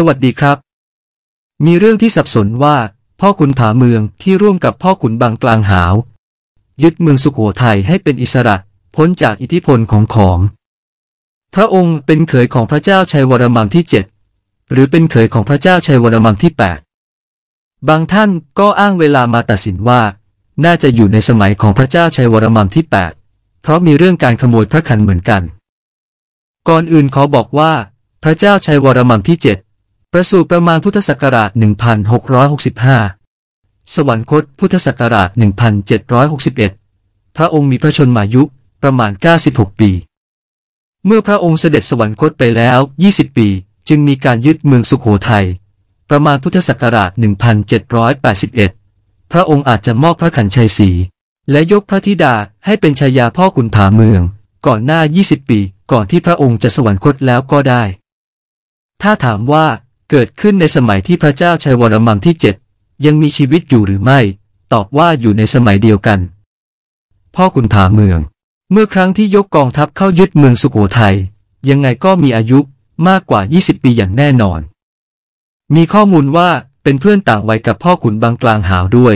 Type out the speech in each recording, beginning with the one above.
สวัสดีครับ มีเรื่องที่สับสนว่าพ่อขุนผาเมืองที่ร่วมกับพ่อขุนบางกลางหาวยึดเมืองสุขโขทัยให้เป็นอิสระพ้นจากอิทธิพลของของ พระองค์เป็นเขยของพระเจ้าชัยวรมันที่เจ็ดหรือเป็นเขยของพระเจ้าชัยวรมันที่แปดบางท่านก็อ้างเวลามาตัดสินว่าน่าจะอยู่ในสมัยของพระเจ้าชัยวรมันที่แปดเพราะมีเรื่องการขโมยพระคันเหมือนกัน ก่อนอื่นขอบอกว่า พระเจ้าชัยวรมันที่เจ็ดประสูติประมาณพุทธศักราช1665สวรรคตพุทธศักราช 1761 พระองค์มีพระชนมายุประมาณ 96 ปี เมื่อพระองค์เสด็จสวรรคตไปแล้ว 20 ปี จึงมีการยึดเมืองสุขโขทยัย ประมาณพุทธศักราช 1781 พระองค์อาจจะมอบพระขันชัยศรีและยกพระธิดาให้เป็นชายาพ่อขุนผาเมือง ก่อนหน้า 20 ปี ก่อนที่พระองค์จะสวรรคตแล้วก็ได้ ถ้าถามว่าเกิดขึ้นในสมัยที่พระเจ้าชัยวรมังที่เจ็ดยังมีชีวิตอยู่หรือไม่ ตอบว่าอยู่ในสมัยเดียวกัน พ่อขุนถาเมือง เมื่อครั้งที่ยกกองทัพเข้ายึดเมืองสุโขทยัยยังไงก็มีอายุมากกว่า 20 ปีอย่างแน่นอน มีข้อมูลว่าเป็นเพื่อนต่างวัยกับพ่อขุนบางกลางหาวด้วย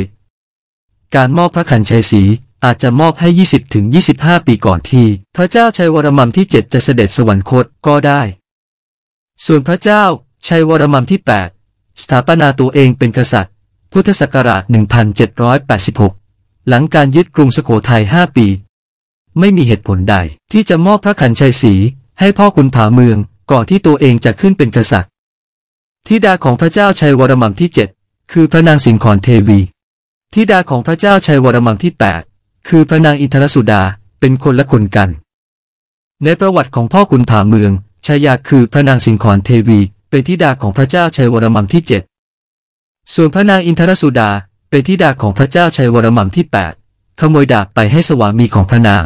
การมอบพระขันชัยศรีอาจจะมอบให้ 20 ถึง 25 ปีก่อนที่พระเจ้าชัยวรมันที่7จะเสด็จสวรรคตก็ได้ ส่วนพระเจ้าชัยวรมันที่ 8 สถาปนาตัวเองเป็นกษัตริย์ พุทธศักราช1786หลังการยึดกรุงสุโขทัย5 ปี ไม่มีเหตุผลใด ที่จะมอบพระขันชัยศรีให้พ่อคุณผาเมืองก่อนที่ตัวเองจะขึ้นเป็นกษัตริย์ทิดาของพระเจ้าชัยวรมันที่7คือพระนางสิงขรเทวีทิดาของพระเจ้าชัยวรมันที่ 8 คือพระนางอินทรสุดาเป็นคนละคนกัน ในประวัติของพ่อคุณผาเมือง ชายาคือพระนางสิงขรเทวีเป็นธิดาของพระเจ้าชัยวรมันที่เจ็ดส่วนพระนางอินทรสุดาเป็นธิดาของพระเจ้าชัยวรมันที่แปดขโมยดาบไปให้สวามีของพระนาง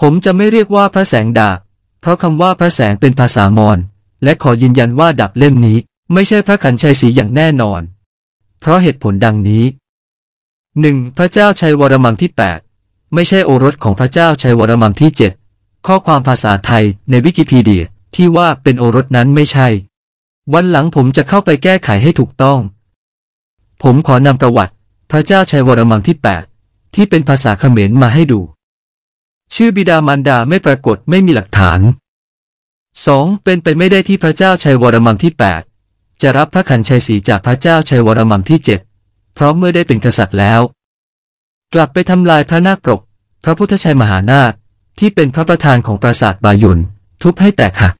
ผมจะไม่เรียกว่าพระแสงดาบเพราะคำว่าพระแสงเป็นภาษามอญและขอยืนยันว่าดาบเล่มนี้ ไม่ใช่พระขันชัยสีอย่างแน่นอน เพราะเหตุผลดังนี้หนึ่งพระเจ้าชัยวรมันที่ 8 ไม่ใช่โอรสของพระเจ้าชัยวรมันที่ 7 ข้อความภาษาไทยในวิกิพีเดียที่ว่าเป็นโอรสนั้นไม่ใช่ วันหลังผมจะเข้าไปแก้ไขให้ถูกต้อง ผมขอนำประวัติพระเจ้าชัยวรมังที่ 8 ที่เป็นภาษาเขมรมาให้ดู ชื่อบิดามารดาไม่ปรากฏไม่มีหลักฐาน 2. เป็นไปไม่ได้ที่พระเจ้าชัยวรมังที่ 8 จะรับพระขันชัยศรีจากพระเจ้าชัยวรมังที่7เพราะเมื่อได้เป็นกษัตริย์แล้ว กลับไปทำลายพระนาคปรก พระพุทธชัยมหานาคที่เป็นพระประธานของปราสาทบายุนทุบให้แตกหัก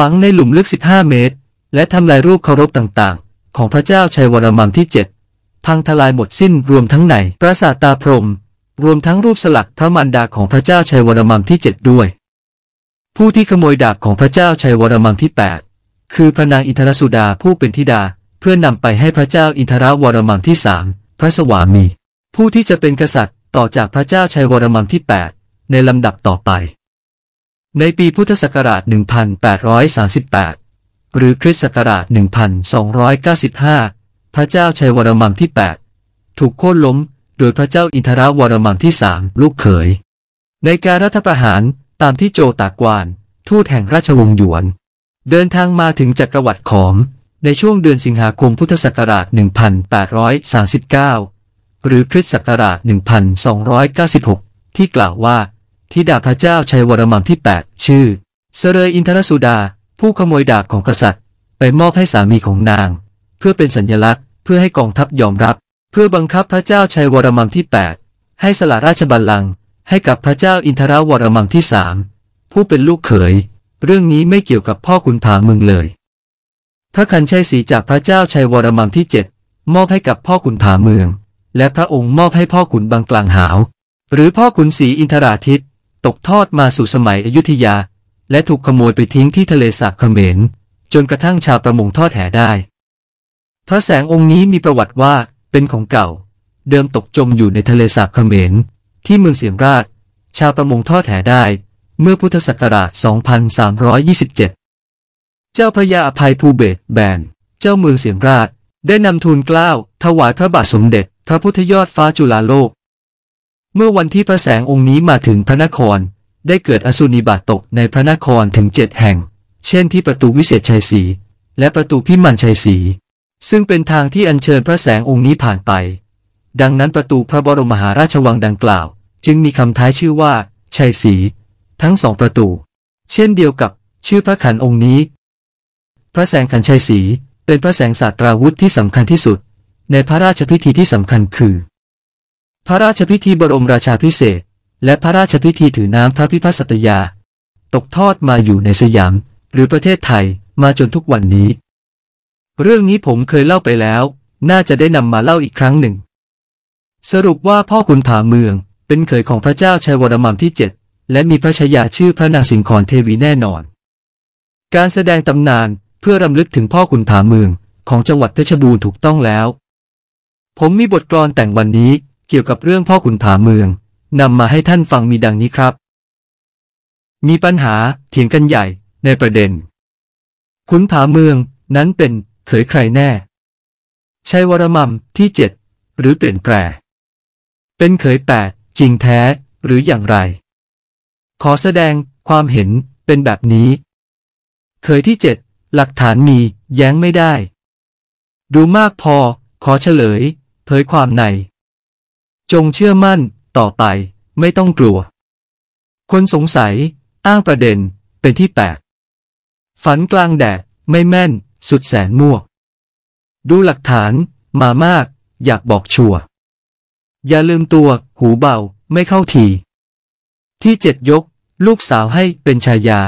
ฝังในหลุมลึก 15 เมตร และทำลายรูปเคารพต่าง ๆ ของพระเจ้าชัยวรมัน ที่7พังทลายหมดสิ้นรวมทั้งในปราสาทตาพรม รวมทั้งรูปสลักพระมารดาของพระเจ้าชัยวรมัน ที่ 7 ด้วย ผู้ที่ขโมยดาบของพระเจ้าชัยวรมัน ที่ 8 คือพระนางอินทรสุดาผู้เป็นธิดาเพื่อนำไปให้พระเจ้าอินทรวรมันที่สามพระสวามีผู้ที่จะเป็นกษัตริย์ต่อจากพระเจ้าชัยวรมันที่ 8 ในลำดับต่อไปในปีพุทธศักราช 1838 หรือคริสต์ศักราช 1295 พระเจ้าชัยวรมันที่ 8 ถูกโค่นล้มโดยพระเจ้าอินทรวรมันที่ 3 ลูกเขยในการรัฐประหารตามที่โจตากวาน ทูตแห่งราชวงศ์หยวนเดินทางมาถึงจักรวรรดิขอม ในช่วงเดือนสิงหาคมพุทธศักราช 1839 หรือคริสต์ศักราช 1296 ที่กล่าวว่าธิดาพระเจ้าชัยวรมังที่ 8 ชื่อเสเรยอินทรสุดา ผู้ขโมยดาบของกษัตริย์ ไปมอบให้สามีของนาง เพื่อเป็นสัญญลักษณ์ เพื่อให้กองทัพยอมรับ เพื่อบังคับพระเจ้าชัยวรมังที่ 8 ให้สละราชบัลลังก์ให้กับพระเจ้าอินทรวรมังที่สามผู้เป็นลูกเขย เรื่องนี้ไม่เกี่ยวกับพ่อขุนถาเมืองเลยพระคันชัยศรีจากพระเจ้าชัยวรมังที่เจ็ดมอบให้กับพ่อขุนถาเมือง และพระองค์มอบให้พ่อขุนบางกลางหาวหรือพ่อขุนศรีอินทราทิตย์ตกทอดมาสู่สมัยอยุธยา และถูกขโมยไปทิ้งที่ทะเลสาบเขมร จนกระทั่งชาวประมงทอดแหได้พระแสงองค์นี้มีประวัติว่าเป็นของเก่า เดิมตกจมอยู่ในทะเลสาบเขมร ที่เมืองเสียมราชชาวประมงทอดแหได้ เมื่อพุทธศักราช 2327 เจ้าพระยาอภัยภูเบศแบนเจ้าเมืองเสียมราชได้นำทูลกล้าวถวายพระบาทสมเด็จ พระพุทธยอดฟ้าจุฬาโลกเมื่อวันที่พระแสงองค์นี้มาถึงพระนคร ได้เกิดอสุนิบาตตกในพระนครถึงเจ็ดแห่ง เช่นที่ประตูวิเศษชัยศรีและประตูพิมันชัยศรีซึ่งเป็นทางที่อัญเชิญพระแสงองค์นี้ผ่านไป ดังนั้นประตูพระบรมมหาราชวังดังกล่าว จึงมีคำท้ายชื่อว่าชัยศรีทั้งสองประตู เช่นเดียวกับ ชื่อพระขันองค์นี้ พระแสงขันชัยศรีเป็นพระแสงศาสตราวุธที่สำคัญที่สุด ในพระราชพิธีที่สำคัญคือพระราชพิธีบรมราชาพิเศษ และพระราชพิธีถือน้ำพระพิพัสัตยา ตกทอดมาอยู่ในสยาม หรือประเทศไทยมาจนทุกวันนี้ เรื่องนี้ผมเคยเล่าไปแล้ว น่าจะได้นำมาเล่าอีกครั้งหนึ่ง สรุปว่าพ่อขุนผาเมือง เป็นเคยของพระเจ้าชัยวรมันที่เจ็ดและมีพระชายาชื่อพระนางสิงคอนเทวีแน่นอน การแสดงตำนานเพื่อรำลึกถึงพ่อขุนผาเมือง ของจังหวัดเพชรบูรณ์ถูกต้องแล้ว ผมมีบทกลอนแต่งวันนี้เกี่ยวกับเรื่องพ่อขุนผาเมืองนำมาให้ท่านฟังมีดังนี้ครับ มีปัญหาเถียงกันใหญ่ในประเด็น ขุนผาเมืองนั้นเป็นเขยใครแน่ ใช่วรมัมที่เจ็ดหรือเปลี่ยนแปล เป็นเขยแปดจริงแท้ หรืออย่างไร ขอแสดงความเห็นเป็นแบบนี้เขยที่เจ็ดหลักฐานมี แย้งไม่ได้ ดูมากพอ ขอเฉลยเผยความในจงเชื่อมั่น ต่อไป ไม่ต้องกลัว คนสงสัย อ้างประเด็น เป็นที่แปดฝันกลางแดดไม่แม่น สุดแสนมั่วดูหลักฐาน มามาก อยากบอกชัวอย่าลืมตัว หูเบา ไม่เข้าที ที่เจ็ดยก ลูกสาวให้เป็นชายา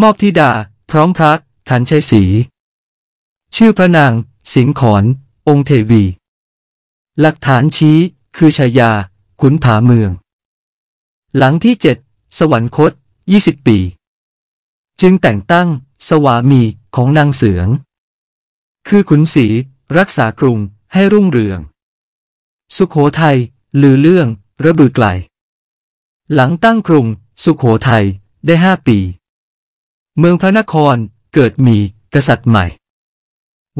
มอบธิดา พร้อมพระขันชัยศรีชื่อพระนาง สิงขอน องเทวีหลักฐานชี้คือชายา ขุนผาเมือง หลังที่เจ็ดสวรรคต 20 ปี จึงแต่งตั้งสวามีของนางเสือง คือขุนศรีรักษากรุงให้รุ่งเรือง สุขโขทัยลือเรื่องระบือไกล หลังตั้งกรุงสุขโขทัยได้ห้าปี เมืองพระนครเกิดมีกษัตริย์ใหม่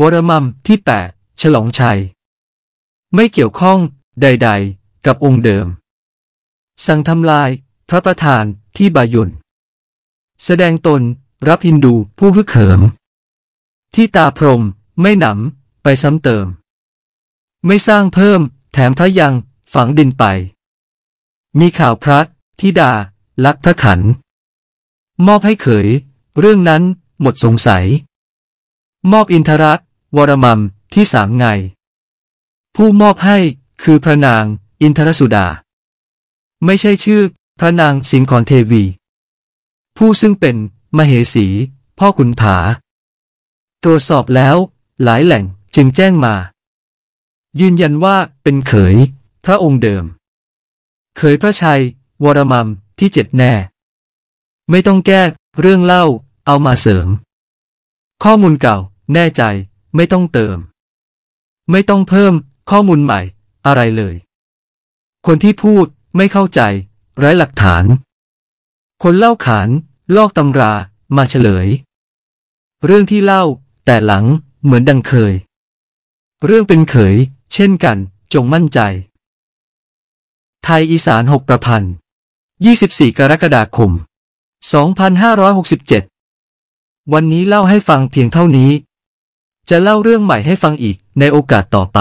วรมัมที่แปดฉลองชัยไม่เกี่ยวข้อง ใดๆ กับองค์เดิม สั่งทำลาย พระประธานที่บายุนแสดงตนรับฮินดูผู้ฮึกเหิม ที่ตาพรมไม่หนำ ไปซ้ำเติม ไม่สร้างเพิ่ม แถมพระยังฝังดินไป มีข่าวพระธิดา ลักพระขัน มอบให้เขย เรื่องนั้นหมดสงสัย มอบอินทรัตวรมัมที่สามไงผู้มอบให้คือพระนางอินทรสุดา ไม่ใช่ชื่อพระนางสิงคอนเทวี ผู้ซึ่งเป็น มเหสี พ่อขุนผาตรวจสอบแล้วหลายแหล่งจึงแจ้งมา ยืนยันว่าเป็นเขย พระองค์เดิม เขยพระชัย วรมัมที่เจ็ดแน่ ไม่ต้องแก้เรื่องเล่า เอามาเสริม ข้อมูลเก่า แน่ใจไม่ต้องเติม ไม่ต้องเพิ่มข้อมูลใหม่ อะไรเลย คนที่พูดไม่เข้าใจไร้หลักฐาน คนเล่าขาน ลอกตำรามาเฉลย เรื่องที่เล่า แต่หลังเหมือนดังเคย เรื่องเป็นเขยเช่นกัน จงมั่นใจ ไทยอีสานหกประพันธ์24 กรกฎาคม2567 วันนี้เล่าให้ฟังเพียงเท่านี้ จะเล่าเรื่องใหม่ให้ฟังอีกในโอกาสต่อไป